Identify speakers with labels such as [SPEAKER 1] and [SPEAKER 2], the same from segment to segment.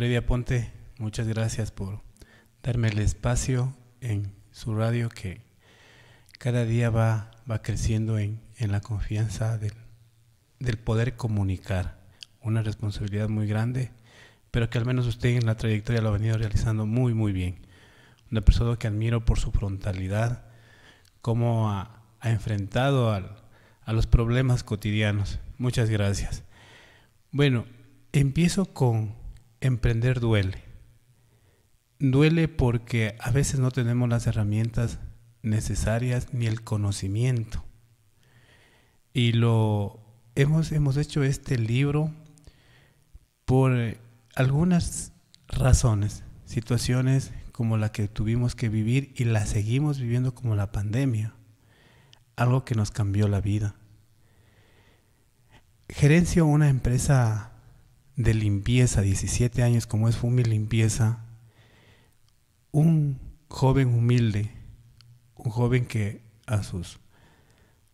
[SPEAKER 1] Aurelia Ponte, muchas gracias por darme el espacio en su radio que cada día va, va creciendo en, la confianza del, poder comunicar. Una responsabilidad muy grande, pero que al menos usted en la trayectoria lo ha venido realizando muy, muy bien. Una persona que admiro por su frontalidad, cómo ha, enfrentado a los problemas cotidianos. Muchas gracias. Bueno, empiezo con Emprender duele. Duele porque a veces no tenemos las herramientas necesarias ni el conocimiento. Y lo hemos, hemos hecho este libro por algunas razones, situaciones como la que tuvimos que vivir y la seguimos viviendo como la pandemia, algo que nos cambió la vida. Gerencio una empresa de limpieza, 17 años, como es Fumi limpieza, un joven humilde, un joven que a sus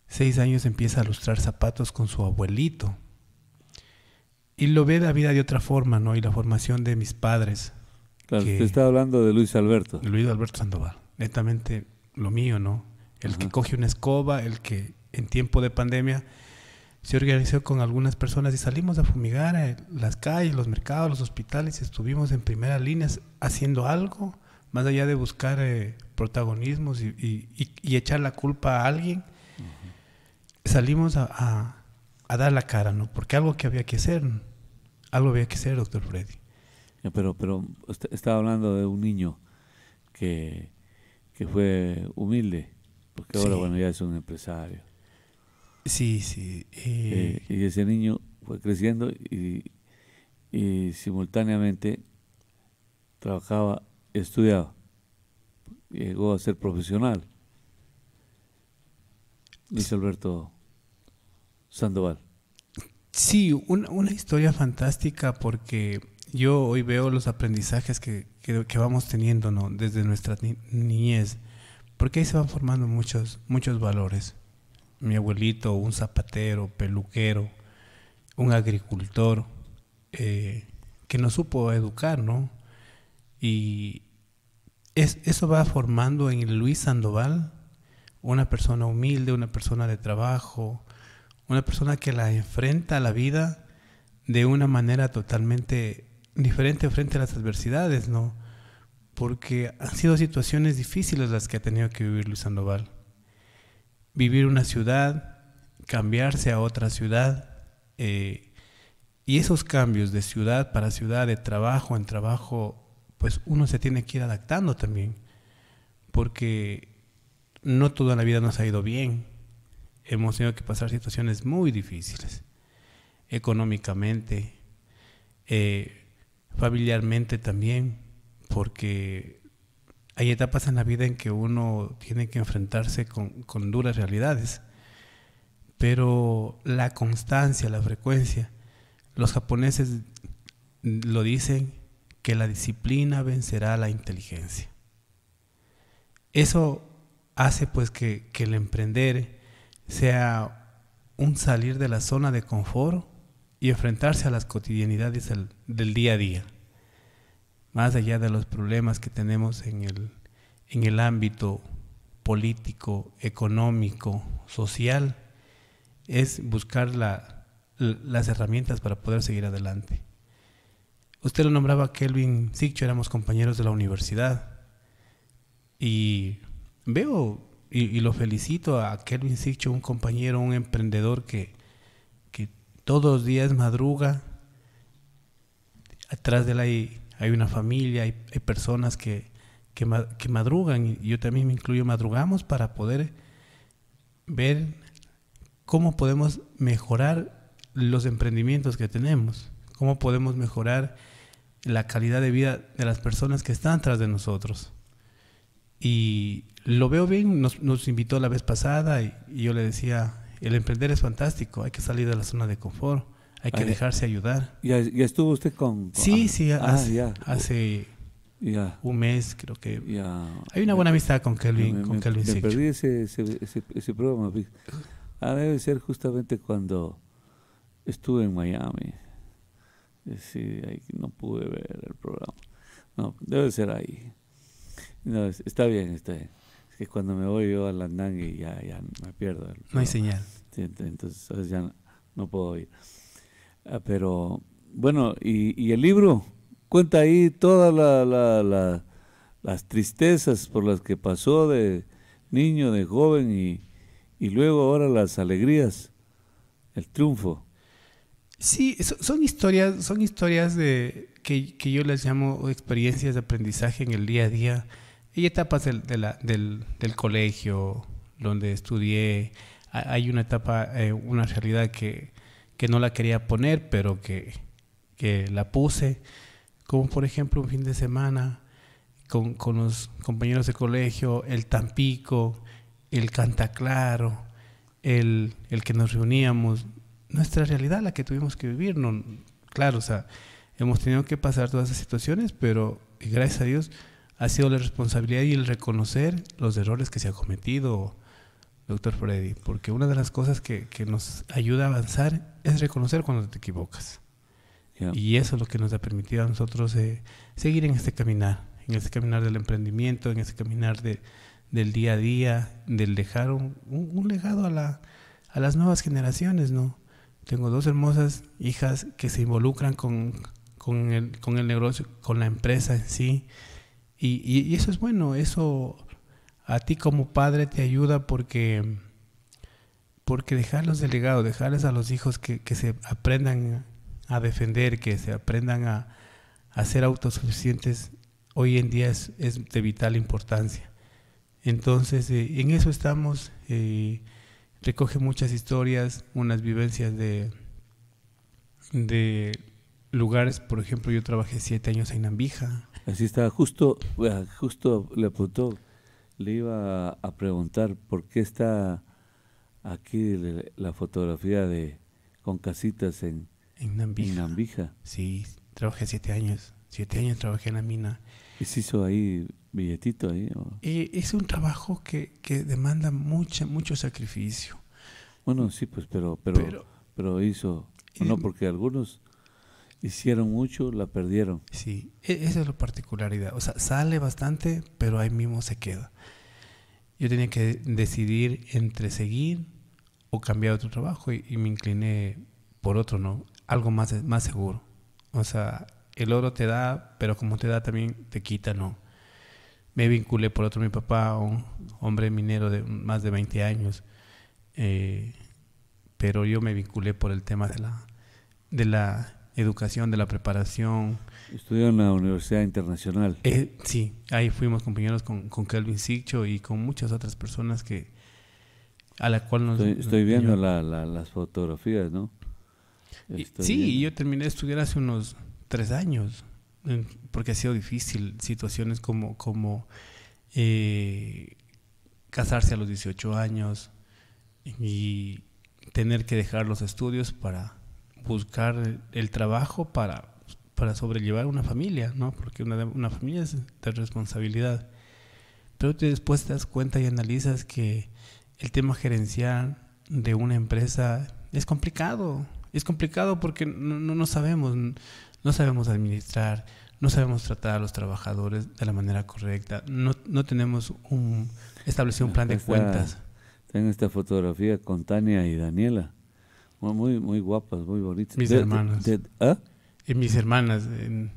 [SPEAKER 1] 6 años empieza a lustrar zapatos con su abuelito. Y lo ve la vida de otra forma, ¿no? Y la formación de mis padres. Claro, te
[SPEAKER 2] está hablando de Luis Alberto. Luis Alberto Sandoval.
[SPEAKER 1] Netamente lo mío, ¿no? El que coge una escoba, el que en tiempo de pandemia se organizó con algunas personas y salimos a fumigar eh, las calles, los mercados, los hospitales, estuvimos en primera línea haciendo algo, más allá de buscar eh, protagonismos y, echar la culpa a alguien, salimos a, dar la cara, ¿no? Porque algo que había que hacer, algo había que hacer, doctor Freddy.
[SPEAKER 2] Eh, pero, pero estaba hablando de un niño que, fue humilde, porque ahora, bueno, ya es un empresario. Sí, sí. Eh, eh, y ese niño fue creciendo y, simultáneamente trabajaba, estudiaba, llegó a ser profesional. dice Alberto Sandoval.
[SPEAKER 1] Sí, una, historia fantástica porque yo hoy veo los aprendizajes que, vamos teniendo ¿no? desde nuestra niñez, porque ahí se van formando muchos, muchos valores mi abuelito, un zapatero, peluquero, un agricultor, eh, que no supo educar, ¿no? Y eso va formando en Luis Sandoval una persona humilde, una persona de trabajo, una persona que la enfrenta a la vida de una manera totalmente diferente frente a las adversidades, ¿no? Porque han sido situaciones difíciles las que ha tenido que vivir Luis Sandoval vivir una ciudad, cambiarse a otra ciudad. Eh, y esos cambios de ciudad para ciudad, de trabajo en trabajo, pues uno se tiene que ir adaptando también, porque no toda la vida nos ha ido bien. Hemos tenido que pasar situaciones muy difíciles, económicamente, eh, familiarmente también, porque hay etapas en la vida en que uno tiene que enfrentarse con, duras realidades, pero la constancia, la frecuencia, los japoneses lo dicen que la disciplina vencerá la inteligencia. Eso hace pues que, el emprender sea un salir de la zona de confort y enfrentarse a las cotidianidades del día a día más allá de los problemas que tenemos en el, ámbito político, económico, social, es buscar las herramientas para poder seguir adelante. Usted lo nombraba Kelvin Siccho, éramos compañeros de la universidad. Y veo y, lo felicito a Kelvin Siccho, un compañero, un emprendedor que, que todos los días madruga atrás de la hay una familia, hay, personas que, madrugan, y yo también me incluyo, madrugamos para poder ver cómo podemos mejorar los emprendimientos que tenemos, cómo podemos mejorar la calidad de vida de las personas que están tras de nosotros. Y lo veo bien, nos, invitó la vez pasada y yo le decía, el emprender es fantástico, hay que salir de la zona de confort hay que dejarse ayudar.
[SPEAKER 2] ¿Ya, ya estuvo usted con...? sí, ah, sí, ah, hace, hace
[SPEAKER 1] ya. un mes creo que... Hay una buena amistad con Kelvin. Me, con perdí
[SPEAKER 2] ese, programa. Ah, debe ser justamente cuando estuve en Miami. no pude ver el programa. No, debe ser ahí. está bien, está bien. Es que cuando me voy yo a la y ya, ya me pierdo. no hay señal. entonces ya no, no puedo ir. Ah, pero bueno, y, el libro cuenta ahí todas las tristezas por las que pasó de niño, de joven y, y luego ahora las alegrías, el triunfo.
[SPEAKER 1] Sí, son historias, son historias de, que, que, yo les llamo experiencias de aprendizaje en el día a día y etapas del, de del, del colegio donde estudié. Hay una etapa, eh, una realidad que, que no la quería poner, pero que, la puse, como por ejemplo un fin de semana con, los compañeros de colegio, el Tampico, el Cantaclaro, el, el que nos reuníamos, nuestra realidad, la que tuvimos que vivir, no, claro, o sea, hemos tenido que pasar todas esas situaciones, pero gracias a Dios ha sido la responsabilidad y el reconocer los errores que se ha cometido doctor Freddy, porque una de las cosas que, que nos ayuda a avanzar es reconocer cuando te equivocas. Y eso es lo que nos ha permitido a nosotros eh, seguir en este caminar, en este caminar del emprendimiento, en este caminar de, del día a día, del dejar un, un, legado a, la, a las nuevas generaciones, ¿no? Tengo dos hermosas hijas que se involucran con, con el, con el negocio, con la empresa en sí. y, y, eso es bueno, eso a ti como padre te ayuda porque, porque dejarlos delegados, dejarles a los hijos que, se aprendan a defender, que se aprendan a, ser autosuficientes, hoy en día es, de vital importancia. Entonces, eh, en eso estamos. Eh, recoge muchas historias, unas vivencias de, de lugares. Por ejemplo, yo trabajé siete años en Nambija.
[SPEAKER 2] Así estaba, justo, justo le apuntó le iba a preguntar por qué está aquí la fotografía de con casitas en, Nambija. Sí,
[SPEAKER 1] trabajé siete años.
[SPEAKER 2] Siete años trabajé en la mina. ¿Y se hizo ahí billetito ahí?
[SPEAKER 1] es un trabajo que, demanda mucha, mucho sacrificio.
[SPEAKER 2] Bueno, sí, pues, pero, pero, pero hizo... Eh, no, porque algunos hicieron mucho, la perdieron. Sí,
[SPEAKER 1] e, esa es la particularidad. O sea, sale bastante,
[SPEAKER 2] pero ahí mismo se queda.
[SPEAKER 1] Yo tenía que decidir entre seguir o cambiar otro trabajo y, me incliné por otro, ¿no? Algo más, más seguro. O sea, el oro te da, pero como te da también te quita, ¿no? Me vinculé por otro mi papá, un hombre minero de más de 20 años, eh, pero yo me vinculé por el tema de la, de la educación, de la preparación.
[SPEAKER 2] Estudió en la Universidad Internacional. Eh,
[SPEAKER 1] sí, ahí fuimos compañeros con, con Kelvin Sicho y con muchas otras personas que a la cual nos... Estoy, viendo
[SPEAKER 2] las fotografías, ¿no? sí,
[SPEAKER 1] yo terminé de estudiar hace unos tres años, porque ha sido difícil situaciones como, como eh, casarse a los 18 años y tener que dejar los estudios para buscar el trabajo para, para sobrellevar una familia, ¿no? Porque una, una familia es de responsabilidad. Pero tú después te das cuenta y analizas que el tema gerencial de una empresa es complicado. Es complicado porque no, no, sabemos, no sabemos administrar, no sabemos tratar a los trabajadores de la manera correcta, no, tenemos un establecido un plan de cuentas.
[SPEAKER 2] Tengo esta fotografía con Tania y Daniela. Muy, muy, guapas, muy bonitas. Mis hermanas. ¿Ah? y mis hermanas. En...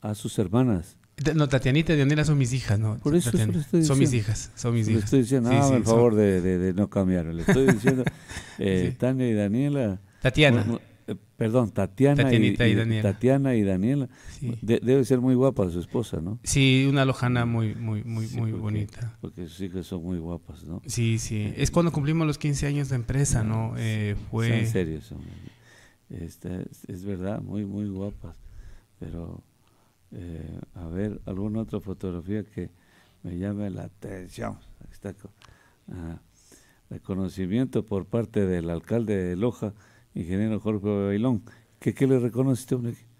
[SPEAKER 2] a, sus hermanas.
[SPEAKER 1] No, Tatianita y Daniela son mis hijas, ¿no? Por eso, eso estoy son mis hijas, son
[SPEAKER 2] mis le estoy diciendo, ah, por favor, de de, no cambiar. Le estoy diciendo, eh, Tania y Daniela. Tatiana. Perdón, Tatiana, y, Daniela. Tatiana y Daniela. debe ser muy guapa su esposa, ¿no?
[SPEAKER 1] Sí, una lojana muy, muy, muy, muy bonita.
[SPEAKER 2] Porque sí que son muy guapas, ¿no? Sí, sí. Eh, es
[SPEAKER 1] cuando cumplimos los 15 años de empresa, ah, ¿no? Eh, fue... en
[SPEAKER 2] serio, son. Este, es, verdad, muy, muy guapas. Pero, eh, a ver, alguna otra fotografía que me llame la atención. está. Ah, reconocimiento por parte del alcalde de Loja ingeniero Jorge Bailón. ¿Qué, qué le reconoce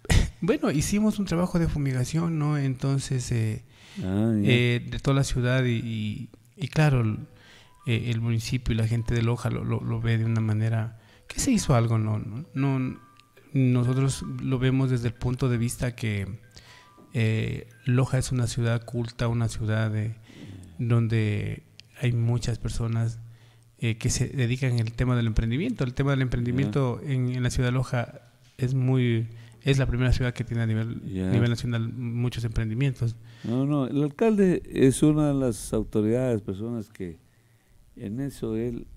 [SPEAKER 2] Bueno, hicimos un
[SPEAKER 1] trabajo de fumigación, ¿no? Entonces, eh, ah, eh, de toda la ciudad y, y, claro, eh, el municipio y la gente de Loja lo, ve de una manera que se hizo algo, ¿no? no, nosotros lo vemos desde el punto de vista que Loja es una ciudad culta, una ciudad donde hay muchas personas eh, que se dedican al tema del emprendimiento. El tema del emprendimiento en, la ciudad de Loja es muy es la primera ciudad que tiene a nivel, nivel nacional muchos emprendimientos.
[SPEAKER 2] No, no, el alcalde es una de las autoridades, personas que en eso él,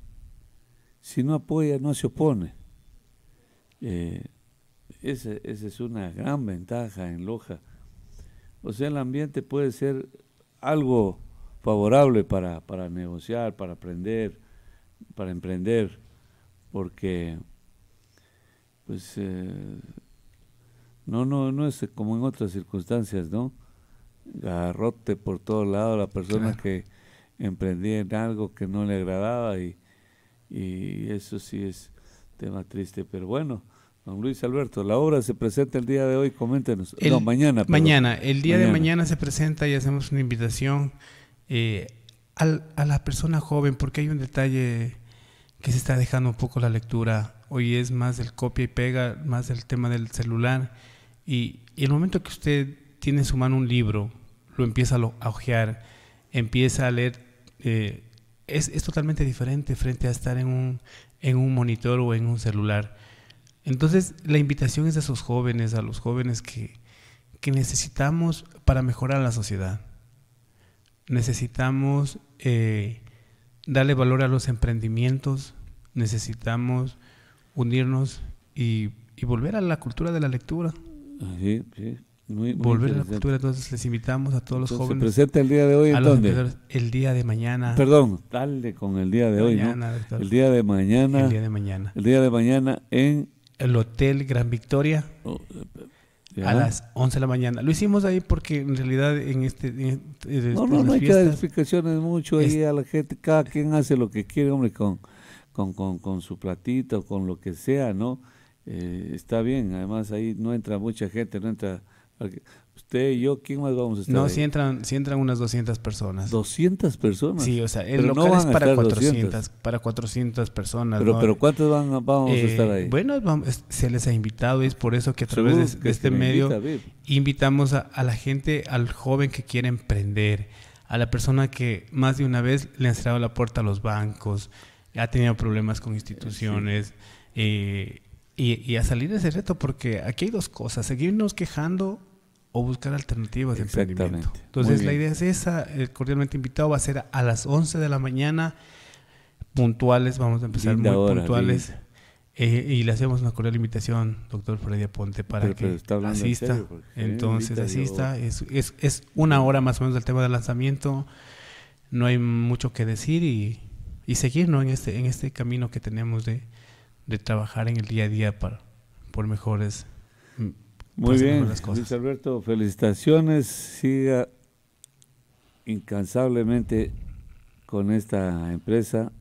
[SPEAKER 2] si no apoya, no se opone. Eh, esa, es una gran ventaja en Loja. O sea, el ambiente puede ser algo favorable para, para negociar, para aprender, para emprender, porque pues eh, no, no, no es como en otras circunstancias, ¿no? Garrote por todos lados, la persona que emprendía en algo que no le agradaba y, y eso sí es tema triste, pero bueno, Don Luis Alberto, la obra se presenta el día de hoy, coméntenos. no, mañana. Mañana, el día de
[SPEAKER 1] mañana se presenta y hacemos una invitación eh, a la persona joven, porque hay un detalle que se está dejando un poco la lectura. Hoy es más del copia y pega, más del tema del celular. Y, el momento que usted tiene en su mano un libro, lo empieza a, lo, ojear, empieza a leer, eh, es, totalmente diferente frente a estar en un, en un monitor o en un celular. Entonces, la invitación es a esos jóvenes, a los jóvenes que, que necesitamos para mejorar la sociedad necesitamos eh, darle valor a los emprendimientos, necesitamos unirnos y, y, volver a la cultura de la lectura.
[SPEAKER 2] volver a la cultura,
[SPEAKER 1] entonces les invitamos a todos los jóvenes. Se presenta el día de hoy, dónde? El día de mañana. Perdón, tarde con el día de hoy, El día de mañana. El día de mañana. El día de
[SPEAKER 2] mañana en... El Hotel Gran Victoria. Oh, eh, a las
[SPEAKER 1] 11 de la mañana. Lo hicimos ahí porque en realidad en este... este no, no, no hay que dar
[SPEAKER 2] explicaciones mucho ahí a la gente. Cada quien hace lo que quiere, hombre, con, con, su platito, con lo que sea, ¿no? Eh, está bien, además ahí no entra mucha gente, no entra Usted y yo, ¿quién más vamos a estar? No, si
[SPEAKER 1] entran, si entran unas 200 personas. 200 personas. Sí, o sea, el local es para 400, para 400 personas. Pero, pero ¿cuántos van, vamos a eh, estar ahí? Bueno, vamos, se les ha invitado es por eso que a través de, este medio invitamos a, la gente, al joven que quiere emprender, a la persona que más de una vez le han cerrado la puerta a los bancos, ha tenido problemas con instituciones. Eh, y, y, a salir de ese reto, porque aquí hay dos cosas, seguirnos quejando buscar alternativas de emprendimiento. Entonces, la idea es esa. El cordialmente invitado va a ser a las 11 de la mañana, puntuales, vamos a empezar muy puntuales. Eh, y le hacemos una cordial invitación, doctor Freddy Aponte, para que asista. Entonces, asista. Es, es, una hora más o menos del tema del lanzamiento. No hay mucho que decir y, y seguir ¿no? en, este, en este camino que tenemos de, de trabajar en el día a día para, por mejores mm, muy bien, Luis
[SPEAKER 2] Alberto, felicitaciones. Siga incansablemente con esta empresa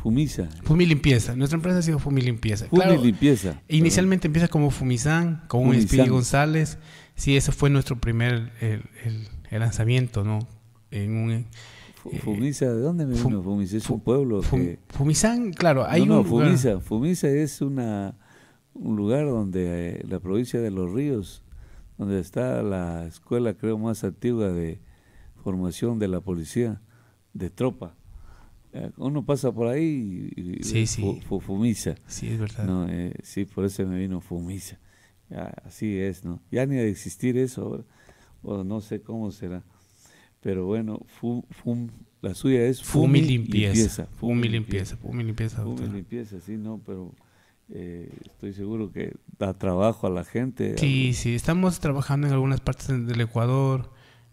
[SPEAKER 2] Fumisa.
[SPEAKER 1] Fumilimpieza. Nuestra empresa ha sido Fumilimpieza.
[SPEAKER 2] Fumilimpieza. inicialmente
[SPEAKER 1] empieza como Fumizán, como un Espíritu
[SPEAKER 2] González. Sí, ese fue
[SPEAKER 1] nuestro primer
[SPEAKER 2] el,
[SPEAKER 1] lanzamiento, ¿no? En un, eh,
[SPEAKER 2] Fumisa, ¿de dónde me vino Fumisa? Es un pueblo. Fumizán, claro. Hay no, no, un Fumisa. Fumisa es una un lugar donde eh, la provincia de Los Ríos, donde está la escuela creo más antigua de formación de la policía de tropa. Eh, uno pasa por ahí y, sí, sí. fumiza. Sí, es verdad. Eh, sí, por eso me vino fumiza. así es, ¿no? Ya ni de existir eso, o no sé cómo será. Pero bueno, fum, la suya es fumi, limpieza. Fumi limpieza, fumi limpieza sí, no, pero eh, estoy seguro que da trabajo a la gente. Sí,
[SPEAKER 1] sí, estamos trabajando en algunas partes del Ecuador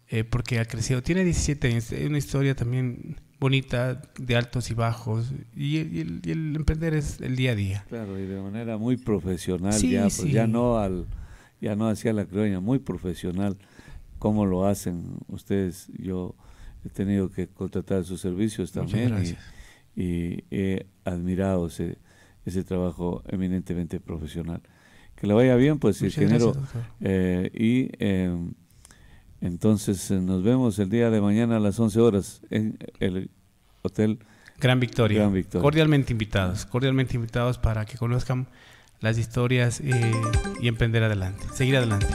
[SPEAKER 1] eh, porque ha crecido. Tiene 17 años, es una historia también bonita de altos y bajos
[SPEAKER 2] y, el, emprender es el día a día. Claro, y de manera muy profesional ya, pues, ya no al ya no hacía la criolla, muy profesional como lo hacen ustedes. Yo he tenido que contratar sus servicios también y, y, he admirado ese trabajo eminentemente profesional. Que le vaya bien, pues, Muchas ingeniero. Eh, y em, entonces eh, nos vemos el día de mañana a las 11 horas en el Hotel Gran Victoria.
[SPEAKER 1] Cordialmente invitados, cordialmente invitados para que conozcan las historias eh, y emprender adelante, seguir adelante.